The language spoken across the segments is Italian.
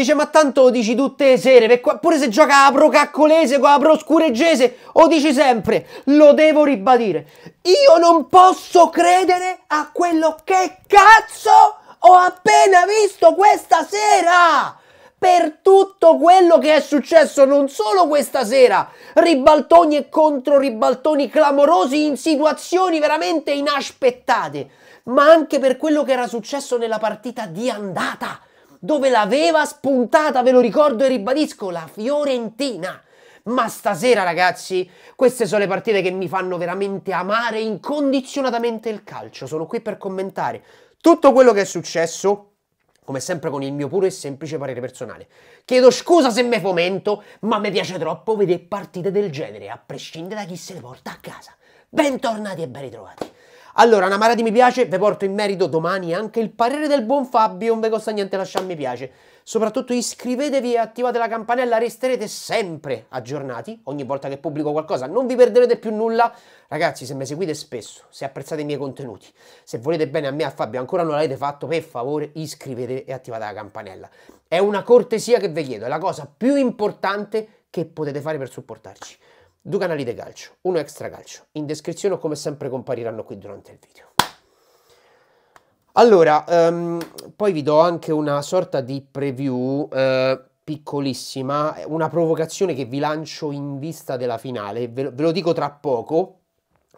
Dice, ma tanto lo dici tutte le sere, pure se gioca a pro caccolese con la pro scureggese lo dici sempre, lo devo ribadire. Io non posso credere a quello che cazzo ho appena visto questa sera! Per tutto quello che è successo, non solo questa sera, ribaltoni e contro ribaltoni clamorosi in situazioni veramente inaspettate, ma anche per quello che era successo nella partita di andata dove l'aveva spuntata, ve lo ricordo e ribadisco, la Fiorentina. Ma stasera, ragazzi, queste sono le partite che mi fanno veramente amare incondizionatamente il calcio. Sono qui per commentare tutto quello che è successo, come sempre con il mio puro e semplice parere personale. Chiedo scusa se me fomento, ma mi piace troppo vedere partite del genere, a prescindere da chi se le porta a casa. Bentornati e ben ritrovati. Allora, una marea di mi piace, vi porto in merito domani anche il parere del buon Fabio, non vi costa niente lasciare mi piace. Soprattutto iscrivetevi e attivate la campanella, resterete sempre aggiornati ogni volta che pubblico qualcosa, non vi perderete più nulla. Ragazzi, se mi seguite spesso, se apprezzate i miei contenuti, se volete bene a me e a Fabio, ancora non l'avete fatto, per favore iscrivetevi e attivate la campanella. È una cortesia che vi chiedo, è la cosa più importante che potete fare per supportarci. Due canali di calcio, uno extra calcio. In descrizione come sempre compariranno qui durante il video. Allora, um, poi vi do anche una sorta di preview uh, piccolissima, una provocazione che vi lancio in vista della finale, ve lo, ve lo dico tra poco,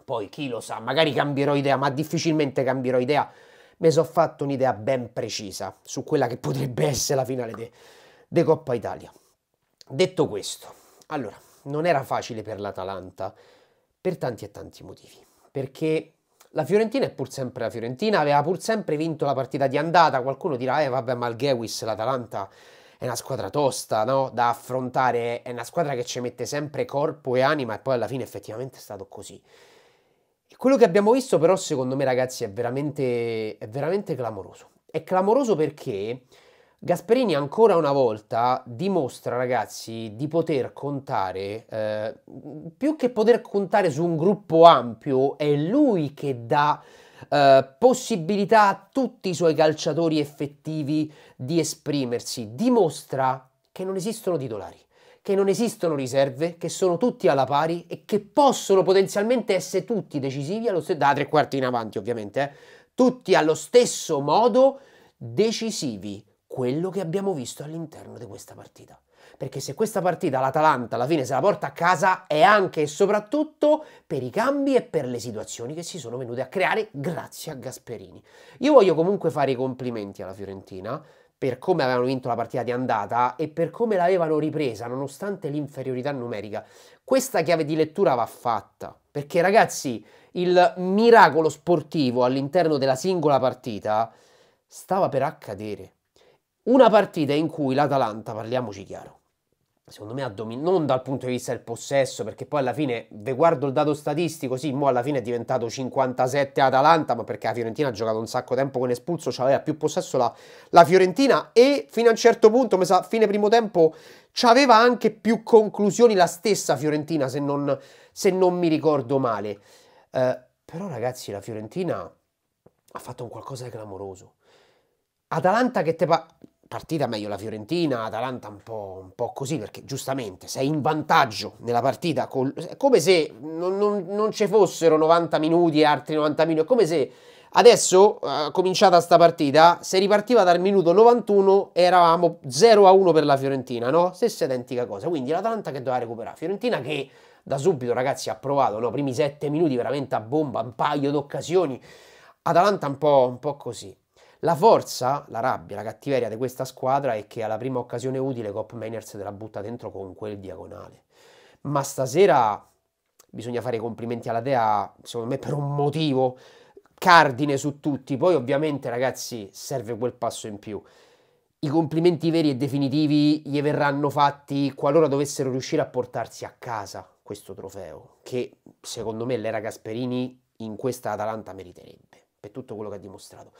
poi chi lo sa, magari cambierò idea, ma difficilmente cambierò idea. Mi sono fatto un'idea ben precisa su quella che potrebbe essere la finale di Coppa Italia. Detto questo, allora, non era facile per l'Atalanta per tanti e tanti motivi. Perché la Fiorentina è pur sempre la Fiorentina, aveva pur sempre vinto la partita di andata. Qualcuno dirà, eh vabbè, ma il Gewis, l'Atalanta è una squadra tosta, no? Da affrontare, è una squadra che ci mette sempre corpo e anima e poi alla fine effettivamente è stato così. quello che abbiamo visto però, secondo me ragazzi, è veramente, è veramente clamoroso. È clamoroso perché Gasperini ancora una volta dimostra, ragazzi, di poter contare, eh, più che poter contare su un gruppo ampio, è lui che dà eh, possibilità a tutti i suoi calciatori effettivi di esprimersi. Dimostra che non esistono titolari, che non esistono riserve, che sono tutti alla pari e che possono potenzialmente essere tutti decisivi, allo st- da tre quarti in avanti ovviamente, eh, tutti allo stesso modo decisivi quello che abbiamo visto all'interno di questa partita. Perché se questa partita l'Atalanta alla fine se la porta a casa è anche e soprattutto per i cambi e per le situazioni che si sono venute a creare grazie a Gasperini. Io voglio comunque fare i complimenti alla Fiorentina per come avevano vinto la partita di andata e per come l'avevano ripresa nonostante l'inferiorità numerica. Questa chiave di lettura va fatta, perché ragazzi, il miracolo sportivo all'interno della singola partita stava per accadere una partita in cui l'Atalanta, parliamoci chiaro, secondo me ha dominato, non dal punto di vista del possesso, perché poi alla fine, ve guardo il dato statistico, sì, mo alla fine è diventato 57 Atalanta, ma perché la Fiorentina ha giocato un sacco tempo con espulso, c'aveva cioè più possesso la, la, Fiorentina e fino a un certo punto, mi sa, fine primo tempo, c'aveva anche più conclusioni la stessa Fiorentina, se non, se non mi ricordo male. Eh, però ragazzi, la Fiorentina ha fatto un qualcosa di clamoroso. Atalanta che te... Pa- partita meglio la Fiorentina, Atalanta un po', un po', così, perché giustamente sei in vantaggio nella partita, col, è come se non, non, non, ci fossero 90 minuti e altri 90 minuti, è come se adesso, eh, cominciata sta partita, se ripartiva dal minuto 91 eravamo 0-1 a per la Fiorentina, no? Stessa identica cosa, quindi l'Atalanta che doveva recuperare, Fiorentina che da subito ragazzi ha provato, no? Primi 7 minuti veramente a bomba, un paio d'occasioni, Atalanta un po', un po' così. La forza, la rabbia, la cattiveria di questa squadra è che alla prima occasione utile Cop Mainers te la butta dentro con quel diagonale. Ma stasera bisogna fare i complimenti alla Dea, secondo me per un motivo cardine su tutti. Poi ovviamente ragazzi serve quel passo in più. I complimenti veri e definitivi gli verranno fatti qualora dovessero riuscire a portarsi a casa questo trofeo, che secondo me l'era Gasperini in questa Atalanta meriterebbe, per tutto quello che ha dimostrato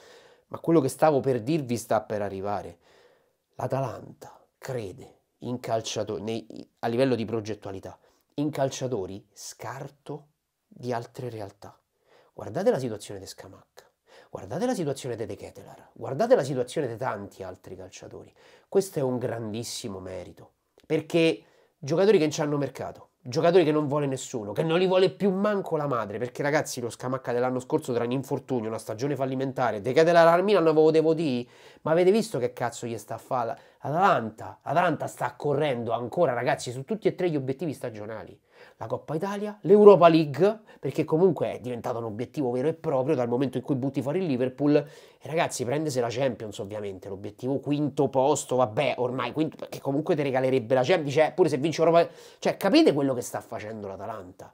ma quello che stavo per dirvi sta per arrivare. L'Atalanta crede in calciatori, nei, a livello di progettualità, in calciatori scarto di altre realtà. Guardate la situazione di Scamacca, guardate la situazione di De Ketelar, guardate la situazione di tanti altri calciatori. Questo è un grandissimo merito, perché giocatori che non ci hanno mercato, giocatori che non vuole nessuno, che non li vuole più manco la madre, perché ragazzi lo scamacca dell'anno scorso tra un infortunio, una stagione fallimentare, decade la Larmina, non avevo devo dire, ma avete visto che cazzo gli sta a fare Atalanta, Atalanta sta correndo ancora ragazzi su tutti e tre gli obiettivi stagionali la Coppa Italia, l'Europa League, perché comunque è diventato un obiettivo vero e proprio dal momento in cui butti fuori il Liverpool. E ragazzi, prendese la Champions ovviamente, l'obiettivo quinto posto, vabbè, ormai, quinto, perché comunque ti regalerebbe la Champions, cioè, pure se vince Europa... Cioè, capite quello che sta facendo l'Atalanta?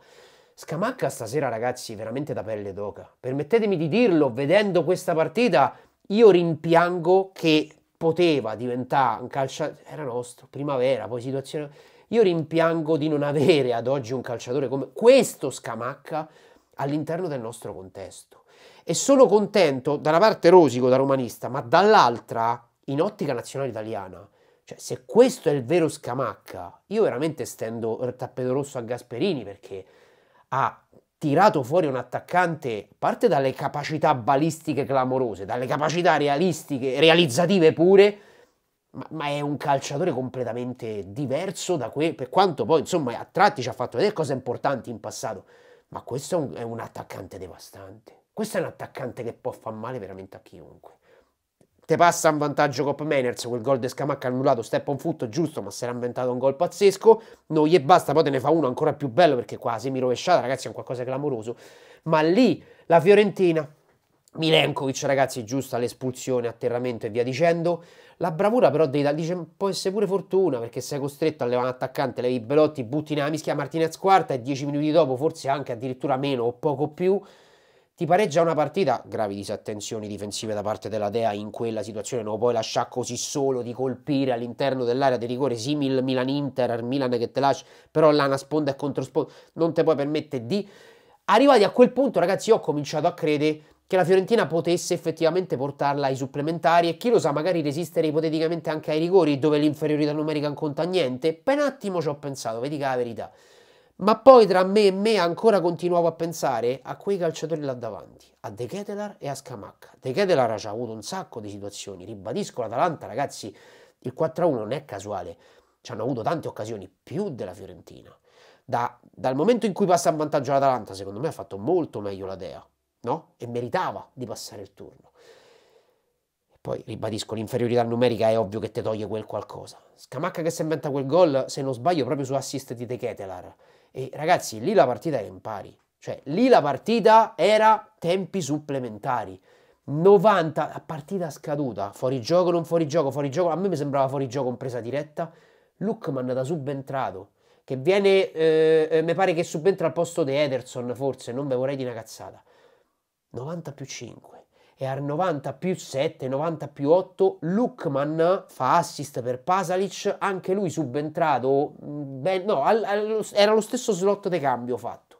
Scamacca stasera, ragazzi, veramente da pelle d'oca. Permettetemi di dirlo, vedendo questa partita, io rimpiango che poteva diventare un calciatore... Era nostro, primavera, poi situazione io rimpiango di non avere ad oggi un calciatore come questo Scamacca all'interno del nostro contesto. E sono contento, da una parte rosico da romanista, ma dall'altra, in ottica nazionale italiana, cioè se questo è il vero Scamacca, io veramente stendo il tappeto rosso a Gasperini perché ha tirato fuori un attaccante, parte dalle capacità balistiche clamorose, dalle capacità realistiche, realizzative pure, ma, ma, è un calciatore completamente diverso da quel, per quanto poi insomma a tratti ci ha fatto vedere cose importanti in passato, ma questo è un, è un attaccante devastante, questo è un attaccante che può far male veramente a chiunque. Te passa un vantaggio Cop Meners, quel gol di Scamacca annullato, step on foot giusto, ma si era inventato un gol pazzesco, non gli basta, poi te ne fa uno ancora più bello perché qua semi rovesciata, ragazzi è un qualcosa di clamoroso, ma lì la Fiorentina Milenkovic, ragazzi, giusta l'espulsione, atterramento e via dicendo. La bravura però dei dice può essere pure fortuna perché sei costretto a levare un attaccante, levi Belotti, butti nella mischia Martinez quarta e dieci minuti dopo, forse anche addirittura meno o poco più, ti pareggia una partita, gravi disattenzioni difensive da parte della Dea in quella situazione, non puoi lasciare così solo di colpire all'interno dell'area di rigore, simil Milan-Inter, Milan che te lascia, però là una sponda e contro sponda, non te puoi permettere di... Arrivati a quel punto ragazzi io ho cominciato a credere che la Fiorentina potesse effettivamente portarla ai supplementari e chi lo sa magari resistere ipoteticamente anche ai rigori dove l'inferiorità numerica non conta niente. Per un attimo ci ho pensato, vedi che è la verità. Ma poi tra me e me ancora continuavo a pensare a quei calciatori là davanti, a De Ketelar e a Scamacca. De Ketelar ci ha avuto un sacco di situazioni, ribadisco l'Atalanta ragazzi, il 4-1 non è casuale, ci hanno avuto tante occasioni, più della Fiorentina. Da, dal momento in cui passa a vantaggio l'Atalanta, secondo me ha fatto molto meglio la Dea no? E meritava di passare il turno. E poi ribadisco, l'inferiorità numerica è ovvio che te toglie quel qualcosa. Scamacca che si inventa quel gol, se non sbaglio, proprio su assist di De Ketelar. E ragazzi, lì la partita era in pari. Cioè, lì la partita era tempi supplementari. 90 a partita scaduta, fuori gioco, non fuori gioco, fuori gioco. A me mi sembrava fuori gioco in presa diretta. Lukman da subentrato, che viene, eh, eh, mi pare che subentra al posto di Ederson, forse, non ve vorrei di una cazzata. 90 più 5 e al 90 più 7, 90 più 8 Lukman fa assist per Pasalic, anche lui subentrato, mm, ben, no, al, al, era lo stesso slot di cambio fatto.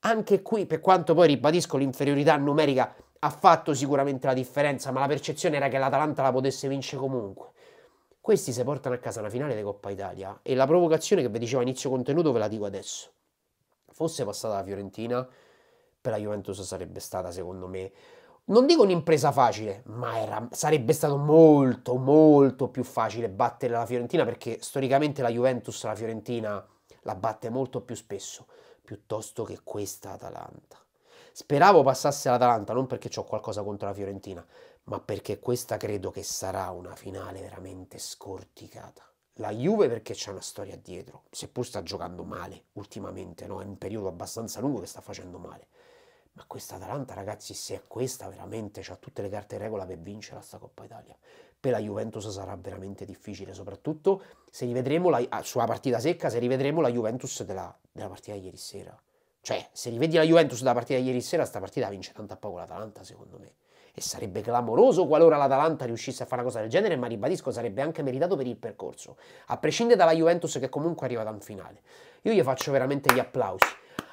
Anche qui, per quanto poi ribadisco l'inferiorità numerica, ha fatto sicuramente la differenza, ma la percezione era che l'Atalanta la potesse vincere comunque. Questi si portano a casa la finale di Coppa Italia e la provocazione che vi dicevo a inizio contenuto ve la dico adesso. Fosse passata la Fiorentina, per la Juventus sarebbe stata, secondo me, non dico un'impresa facile, ma era, sarebbe stato molto, molto più facile battere la Fiorentina perché storicamente la Juventus, la Fiorentina la batte molto più spesso piuttosto che questa Atalanta. Speravo passasse l'Atalanta, non perché ho qualcosa contro la Fiorentina, ma perché questa credo che sarà una finale veramente scorticata. La Juve perché c'è una storia dietro, seppur sta giocando male ultimamente, no? è un periodo abbastanza lungo che sta facendo male ma questa Atalanta, ragazzi, se è questa, veramente ha tutte le carte in regola per vincere questa Coppa Italia. Per la Juventus sarà veramente difficile, soprattutto se rivedremo la, ah, sulla partita secca, se rivedremo la Juventus della, della partita di ieri sera. Cioè, se rivedi la Juventus della partita di ieri sera, sta partita vince tanto a poco l'Atalanta, secondo me. E sarebbe clamoroso qualora l'Atalanta riuscisse a fare una cosa del genere, ma ribadisco, sarebbe anche meritato per il percorso. A prescindere dalla Juventus che comunque arriva da un finale. Io gli faccio veramente gli applausi.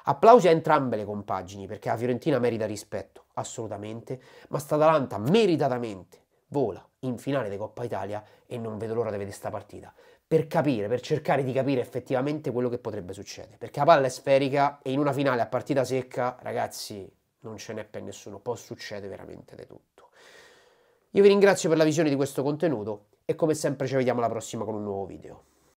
Applausi a entrambe le compagini perché la Fiorentina merita rispetto, assolutamente, ma Statalanta meritatamente vola in finale di Coppa Italia e non vedo l'ora di vedere questa partita per capire, per cercare di capire effettivamente quello che potrebbe succedere. Perché la palla è sferica e in una finale a partita secca, ragazzi, non ce n'è per nessuno, può succedere veramente di tutto. Io vi ringrazio per la visione di questo contenuto e come sempre ci vediamo alla prossima con un nuovo video.